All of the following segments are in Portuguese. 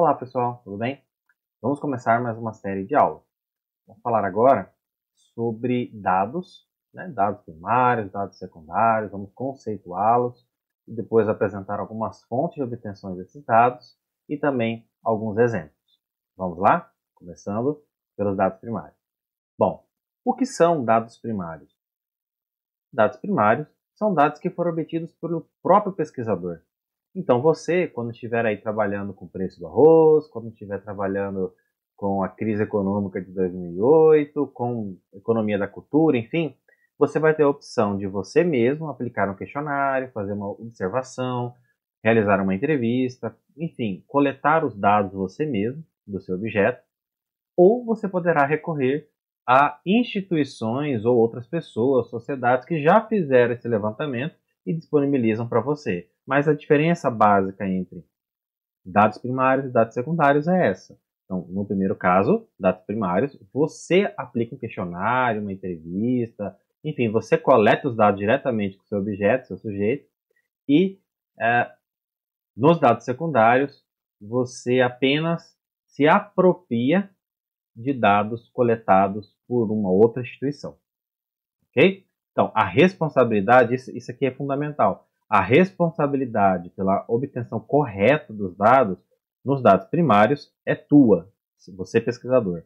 Olá pessoal, tudo bem? Vamos começar mais uma série de aulas. Vamos falar agora sobre dados, né? dados primários, dados secundários, vamos conceituá-los e depois apresentar algumas fontes de obtenção desses dados e também alguns exemplos. Vamos lá? Começando pelos dados primários. Bom, o que são dados primários? Dados primários são dados que foram obtidos pelo próprio pesquisador, então você, quando estiver aí trabalhando com o preço do arroz, quando estiver trabalhando com a crise econômica de 2008, com economia da cultura, enfim, você vai ter a opção de você mesmo aplicar um questionário, fazer uma observação, realizar uma entrevista, enfim, coletar os dados você mesmo do seu objeto, ou você poderá recorrer a instituições ou outras pessoas, sociedades que já fizeram esse levantamento e disponibilizam para você. Mas a diferença básica entre dados primários e dados secundários é essa. Então, no primeiro caso, dados primários, você aplica um questionário, uma entrevista, enfim, você coleta os dados diretamente com seu objeto, seu sujeito, e é, nos dados secundários, você apenas se apropria de dados coletados por uma outra instituição. Ok? Então, a responsabilidade, isso, isso aqui é fundamental a responsabilidade pela obtenção correta dos dados nos dados primários é tua, se você é pesquisador.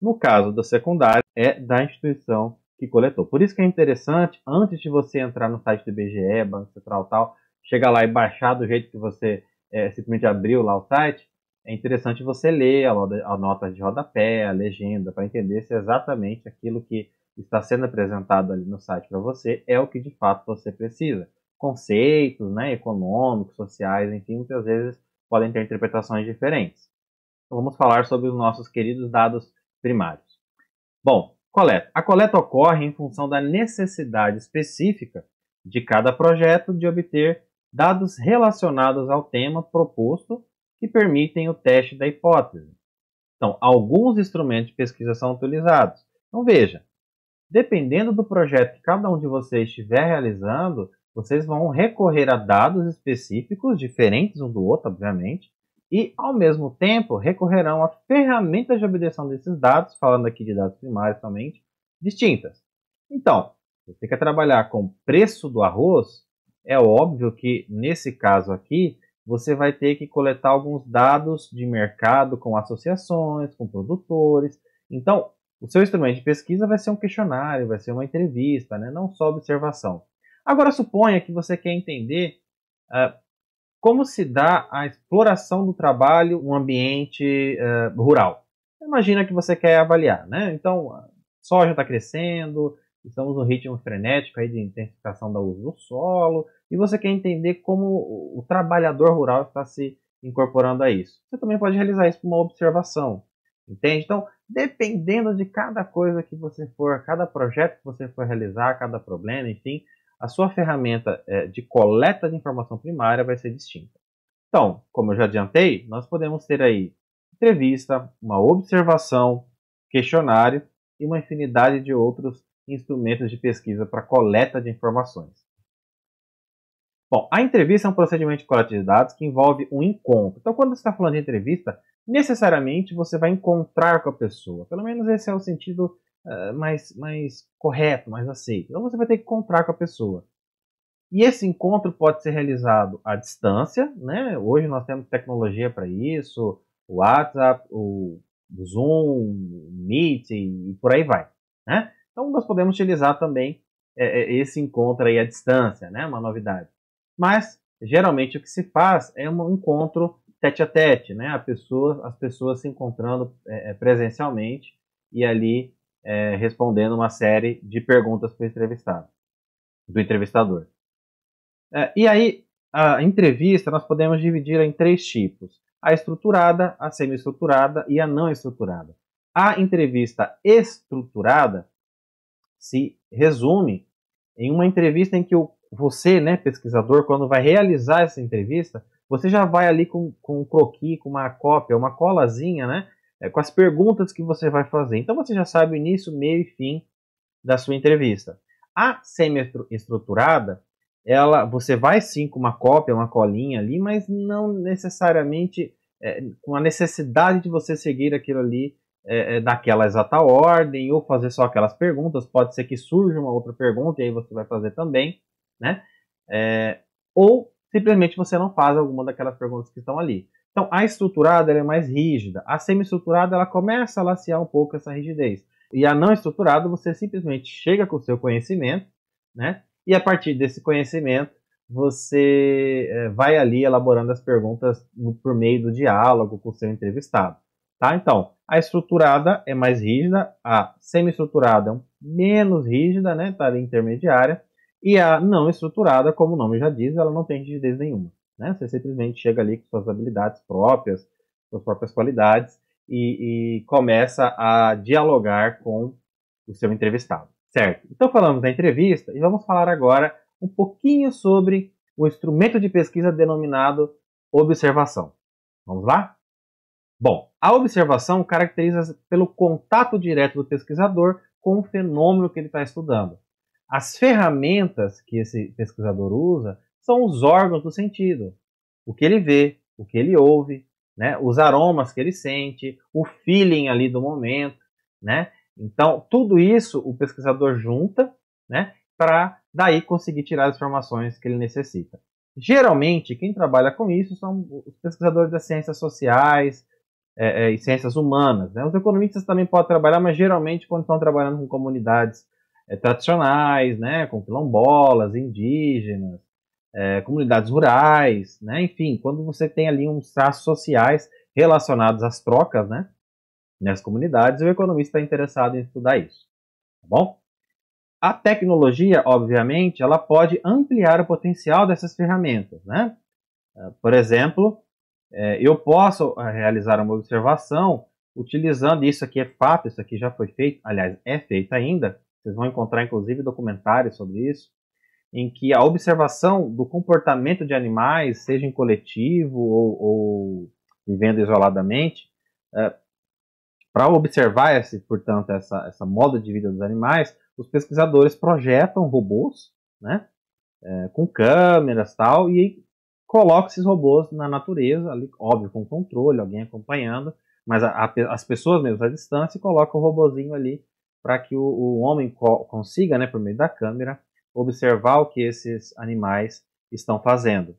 No caso da secundária, é da instituição que coletou. Por isso que é interessante, antes de você entrar no site do IBGE, Banco Central tal, chegar lá e baixar do jeito que você é, simplesmente abriu lá o site, é interessante você ler a, nota de rodapé, a legenda, para entender se é exatamente aquilo que está sendo apresentado ali no site para você é o que de fato você precisa conceitos né, econômicos, sociais, enfim, muitas vezes podem ter interpretações diferentes. Então, vamos falar sobre os nossos queridos dados primários. Bom, coleta. A coleta ocorre em função da necessidade específica de cada projeto de obter dados relacionados ao tema proposto que permitem o teste da hipótese. Então, alguns instrumentos de pesquisa são utilizados. Então, veja, dependendo do projeto que cada um de vocês estiver realizando, vocês vão recorrer a dados específicos, diferentes um do outro, obviamente, e, ao mesmo tempo, recorrerão a ferramentas de obtenção desses dados, falando aqui de dados primários somente, distintas. Então, você quer trabalhar com preço do arroz, é óbvio que, nesse caso aqui, você vai ter que coletar alguns dados de mercado com associações, com produtores. Então, o seu instrumento de pesquisa vai ser um questionário, vai ser uma entrevista, né? não só observação. Agora suponha que você quer entender uh, como se dá a exploração do trabalho um ambiente uh, rural. Imagina que você quer avaliar, né? Então, a soja está crescendo, estamos no ritmo frenético aí de intensificação da uso do solo, e você quer entender como o trabalhador rural está se incorporando a isso. Você também pode realizar isso com uma observação, entende? Então, dependendo de cada coisa que você for, cada projeto que você for realizar, cada problema, enfim, a sua ferramenta é, de coleta de informação primária vai ser distinta. Então, como eu já adiantei, nós podemos ter aí entrevista, uma observação, questionário e uma infinidade de outros instrumentos de pesquisa para coleta de informações. Bom, a entrevista é um procedimento de coleta de dados que envolve um encontro. Então, quando você está falando de entrevista, necessariamente você vai encontrar com a pessoa. Pelo menos esse é o sentido eh, mais, mais correto, mais aceito. Então você vai ter que comprar com a pessoa. E esse encontro pode ser realizado à distância, né? Hoje nós temos tecnologia para isso, o WhatsApp, o Zoom, Meet e, por aí vai, né? Então nós podemos utilizar também é, esse encontro aí à distância, né? Uma novidade. Mas geralmente o que se faz é um encontro tete a tete, né? A pessoa, as pessoas se encontrando é, presencialmente e ali é, respondendo uma série de perguntas para o entrevistado, do entrevistador. É, e aí, a entrevista nós podemos dividir em três tipos: a estruturada, a semi-estruturada e a não estruturada. A entrevista estruturada se resume em uma entrevista em que o, você, né, pesquisador, quando vai realizar essa entrevista, você já vai ali com, com um croquis, com uma cópia, uma colazinha, né, é, com as perguntas que você vai fazer. Então você já sabe o início, meio e fim da sua entrevista. A semi-estruturada, ela, você vai sim com uma cópia, uma colinha ali, mas não necessariamente é, com a necessidade de você seguir aquilo ali é, é daquela exata ordem ou fazer só aquelas perguntas. Pode ser que surja uma outra pergunta e aí você vai fazer também, né? É, ou simplesmente você não faz alguma daquelas perguntas que estão ali. Então, a estruturada é mais rígida, a semi-estruturada ela começa a laciar um pouco essa rigidez. E a não estruturada, você simplesmente chega com o seu conhecimento, né? E a partir desse conhecimento, você é, vai ali elaborando as perguntas no, por meio do diálogo com o seu entrevistado. Tá? Então, a estruturada é mais rígida, a semi-estruturada é menos rígida, né? Tá ali intermediária. E a não estruturada, como o nome já diz, ela não tem rigidez nenhuma. Né? Você simplesmente chega ali com suas habilidades próprias, suas próprias qualidades, e, e começa a dialogar com o seu entrevistado. Certo? Então falamos da entrevista e vamos falar agora um pouquinho sobre o instrumento de pesquisa denominado observação. Vamos lá? Bom, a observação caracteriza se pelo contato direto do pesquisador com o fenômeno que ele está estudando. As ferramentas que esse pesquisador usa são os órgãos do sentido. O que ele vê, o que ele ouve, né? os aromas que ele sente, o feeling ali do momento. Né? Então, tudo isso o pesquisador junta né? para daí conseguir tirar as informações que ele necessita. Geralmente, quem trabalha com isso são os pesquisadores das ciências sociais é, é, e ciências humanas. Né? Os economistas também podem trabalhar, mas geralmente quando estão trabalhando com comunidades é, tradicionais, né, com quilombolas, indígenas, é, comunidades rurais, né, enfim, quando você tem ali uns traços sociais relacionados às trocas, né, nessas comunidades, o economista está interessado em estudar isso, tá bom? A tecnologia, obviamente, ela pode ampliar o potencial dessas ferramentas, né? Eh, por exemplo, eu posso realizar uma observação utilizando isso aqui é fato, isso aqui já foi feito, aliás, é feito ainda, vocês vão encontrar inclusive documentários sobre isso, em que a observação do comportamento de animais, seja em coletivo ou, ou vivendo isoladamente, é, eh, para observar, esse, portanto, essa, essa moda de vida dos animais, os pesquisadores projetam robôs, né, é, com câmeras tal, e coloca esses robôs na natureza, ali, óbvio, com controle, alguém acompanhando, mas a, a, as pessoas mesmo à distância colocam o robôzinho ali para que o, o homem co consiga, né, por meio da câmera, observar o que esses animais estão fazendo.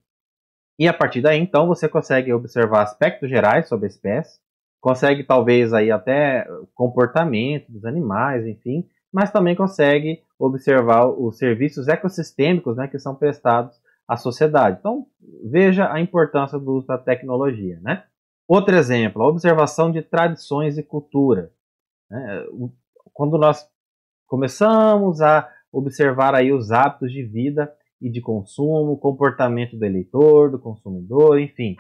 E a partir daí, então, você consegue observar aspectos gerais sobre a espécie, consegue talvez aí até comportamento dos animais, enfim, mas também consegue observar os serviços ecossistêmicos né, que são prestados à sociedade. Então, veja a importância do uso da tecnologia. Né? Outro exemplo, a observação de tradições e cultura. Né? quando nós começamos a observar aí os hábitos de vida e de consumo, comportamento do eleitor, do consumidor, enfim,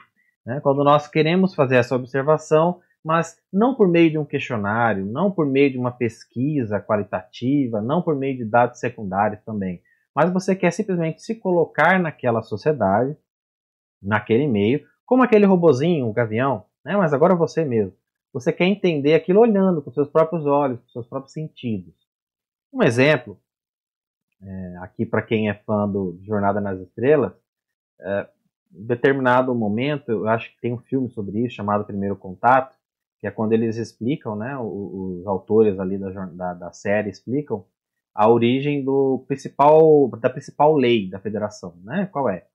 né? quando nós queremos fazer essa observação, mas não por meio de um questionário, não por meio de uma pesquisa qualitativa, não por meio de dados secundários também, mas você quer simplesmente se colocar naquela sociedade, naquele meio, como aquele robozinho, o gavião, né? mas agora você mesmo. Você quer entender aquilo olhando com seus próprios olhos, com seus próprios sentidos. Um exemplo, é, aqui para quem é fã do Jornada nas Estrelas, é, em determinado momento, eu acho que tem um filme sobre isso chamado Primeiro Contato, que é quando eles explicam, né, os, os autores ali da, da, da série explicam a origem do principal da principal lei da federação, né? Qual é?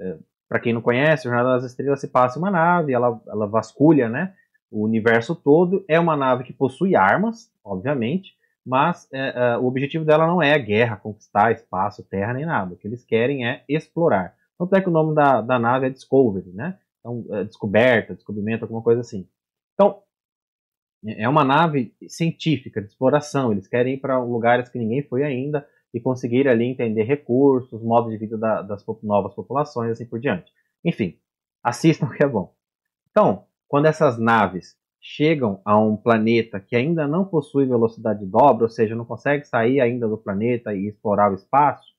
é para quem não conhece, o Jornada das Estrelas se passa em uma nave, ela, ela vasculha, né? o universo todo. É uma nave que possui armas, obviamente, mas é, é, o objetivo dela não é a guerra, conquistar espaço, terra, nem nada. O que eles querem é explorar. Tanto é que o nome da, da nave é Discovery, né? Então, é descoberta, descobrimento, alguma coisa assim. Então, é, é uma nave científica, de exploração. Eles querem ir para lugares que ninguém foi ainda e conseguir ali entender recursos, modo de vida da, das novas populações, e assim por diante. Enfim, assistam que é bom. Então, quando essas naves chegam a um planeta que ainda não possui velocidade de dobra, ou seja, não consegue sair ainda do planeta e explorar o espaço,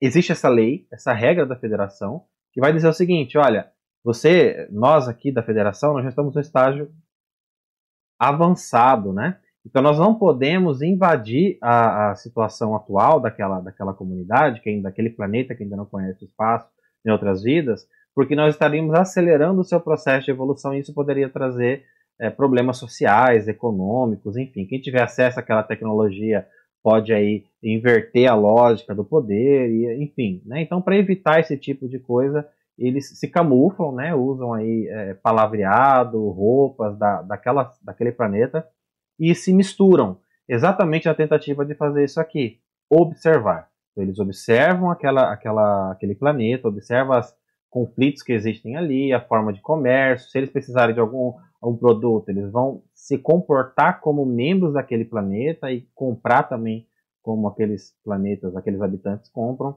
existe essa lei, essa regra da federação, que vai dizer o seguinte, olha, você, nós aqui da federação, nós já estamos no estágio avançado, né? Então nós não podemos invadir a, a situação atual daquela, daquela comunidade, que ainda, daquele planeta que ainda não conhece o espaço em outras vidas, porque nós estaríamos acelerando o seu processo de evolução e isso poderia trazer é, problemas sociais, econômicos, enfim. Quem tiver acesso àquela tecnologia pode aí inverter a lógica do poder, e, enfim. Né? Então, para evitar esse tipo de coisa, eles se camuflam, né? usam aí é, palavreado, roupas da, daquela, daquele planeta e se misturam, exatamente na tentativa de fazer isso aqui, observar. Então, eles observam aquela, aquela, aquele planeta, observam as conflitos que existem ali, a forma de comércio, se eles precisarem de algum, algum produto, eles vão se comportar como membros daquele planeta e comprar também como aqueles planetas, aqueles habitantes compram,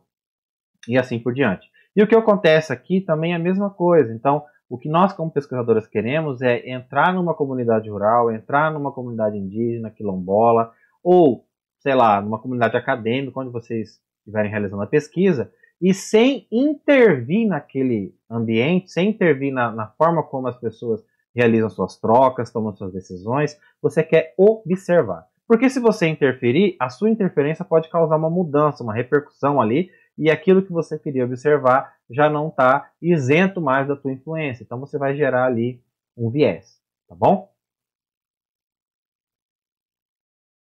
e assim por diante. E o que acontece aqui também é a mesma coisa. Então, o que nós, como pesquisadores, queremos é entrar numa comunidade rural, entrar numa comunidade indígena, quilombola, ou, sei lá, numa comunidade acadêmica, onde vocês estiverem realizando a pesquisa, e sem intervir naquele ambiente, sem intervir na, na forma como as pessoas realizam suas trocas, tomam suas decisões, você quer observar. Porque se você interferir, a sua interferência pode causar uma mudança, uma repercussão ali, e aquilo que você queria observar já não está isento mais da tua influência. Então você vai gerar ali um viés, tá bom?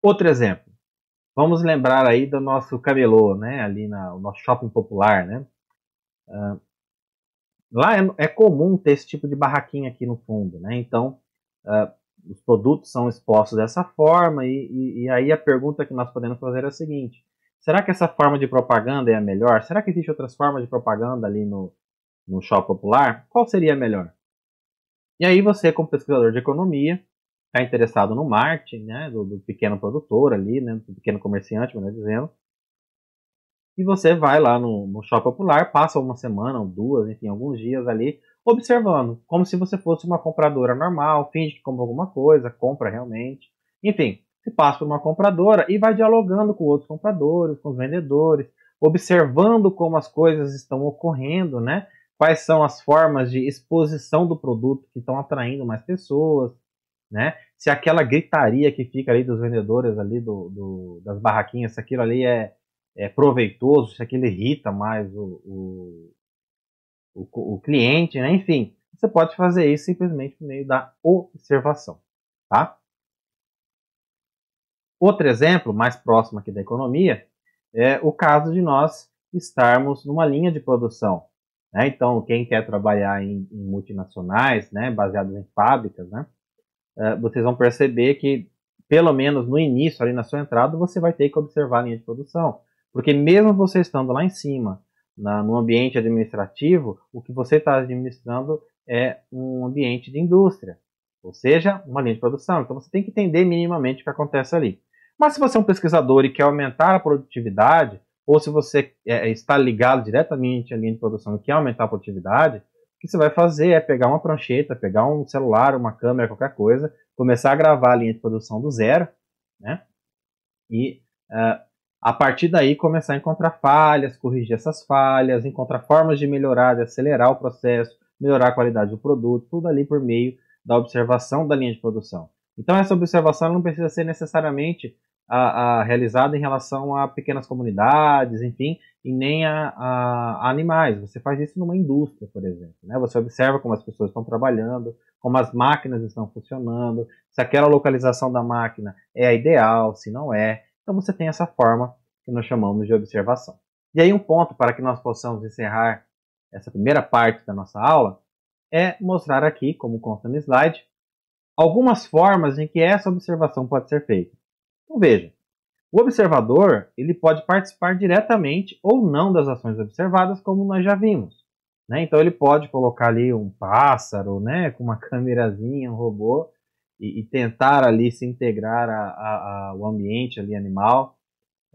Outro exemplo. Vamos lembrar aí do nosso camelô, né? Ali no nosso shopping popular, né? Uh, lá é, é, comum ter esse tipo de barraquinha aqui no fundo, né? Então, uh, os produtos são expostos dessa forma e, e, e, aí a pergunta que nós podemos fazer é a seguinte. Será que essa forma de propaganda é a melhor? Será que existe outras formas de propaganda ali no, no shopping popular? Qual seria a melhor? E aí você, como pesquisador de economia, está interessado no marketing, né, do, do, pequeno produtor ali, né, do pequeno comerciante, melhor dizendo. E você vai lá no, no shopping popular, passa uma semana ou duas, enfim, alguns dias ali, observando, como se você fosse uma compradora normal, finge que compra alguma coisa, compra realmente. Enfim, se passa por uma compradora e vai dialogando com outros compradores, com os vendedores, observando como as coisas estão ocorrendo, né? Quais são as formas de exposição do produto que estão atraindo mais pessoas, né? Se aquela gritaria que fica ali dos vendedores ali do, do das barraquinhas, se aquilo ali é, é proveitoso, se aquilo irrita mais o, o, o, o cliente, né? Enfim, você pode fazer isso simplesmente por meio da observação, tá? Outro exemplo, mais próximo aqui da economia, é o caso de nós estarmos numa linha de produção. Né? Então, quem quer trabalhar em, em multinacionais, né, baseados em fábricas, né, é, vocês vão perceber que, pelo menos no início, ali na sua entrada, você vai ter que observar a linha de produção. Porque mesmo você estando lá em cima, na, no ambiente administrativo, o que você está administrando é um ambiente de indústria, ou seja, uma linha de produção. Então você tem que entender minimamente o que acontece ali. Mas se você é um pesquisador e quer aumentar a produtividade, ou se você é, está ligado diretamente à linha de produção e quer aumentar a produtividade, que você vai fazer é pegar uma prancheta, pegar um celular, uma câmera, qualquer coisa, começar a gravar a linha de produção do zero, né? E uh, a partir daí começar a encontrar falhas, corrigir essas falhas, encontrar formas de melhorar, de acelerar o processo, melhorar a qualidade do produto, tudo ali por meio da observação da linha de produção. Então essa observação não precisa ser necessariamente a, a, realizada em relação a pequenas comunidades, enfim, e nem a, a, a, animais. Você faz isso numa indústria, por exemplo. Né? Você observa como as pessoas estão trabalhando, como as máquinas estão funcionando, se aquela localização da máquina é a ideal, se não é. Então você tem essa forma que nós chamamos de observação. E aí um ponto para que nós possamos encerrar essa primeira parte da nossa aula é mostrar aqui, como consta no slide, algumas formas em que essa observação pode ser feita. Então veja, o observador ele pode participar diretamente ou não das ações observadas, como nós já vimos. Né? Então ele pode colocar ali um pássaro, né, com uma câmerazinha, um robô, e, e, tentar ali se integrar a, a, a, ao ambiente ali animal.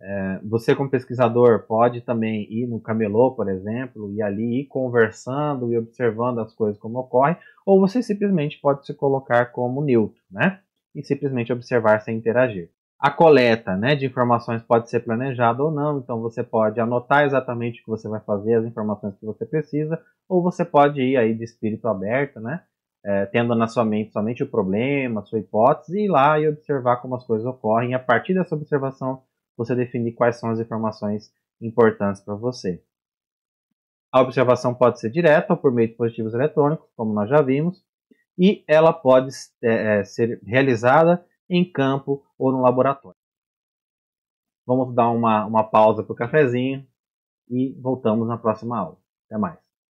É, você como pesquisador pode também ir no camelô, por exemplo, e ali ir conversando e observando as coisas como ocorrem, ou você simplesmente pode se colocar como neutro, né? E simplesmente observar sem interagir. A coleta né, de informações pode ser planejada ou não, então você pode anotar exatamente o que você vai fazer, as informações que você precisa, ou você pode ir aí de espírito aberto, né, é, tendo na sua mente somente o problema, a sua hipótese, e ir lá e observar como as coisas ocorrem. E a partir dessa observação, você definir quais são as informações importantes para você. A observação pode ser direta ou por meio de dispositivos eletrônicos, como nós já vimos, e ela pode é, é ser realizada em campo ou no laboratório. Vamos dar uma, uma pausa para o cafezinho e voltamos na próxima aula. Até mais.